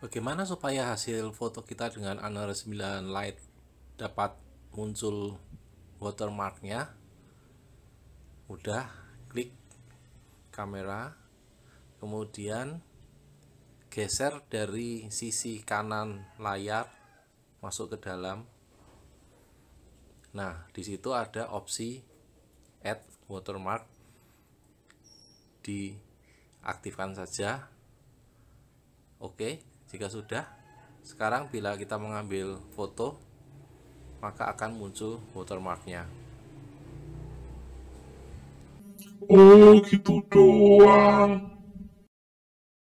Bagaimana supaya hasil foto kita dengan Honor 9 Lite dapat muncul watermarknya? Mudah, klik kamera, kemudian geser dari sisi kanan layar masuk ke dalam. Nah, di situ ada opsi add watermark diaktifkan saja. Oke. Okay jika sudah sekarang bila kita mengambil foto maka akan muncul watermarknya oh gitu doang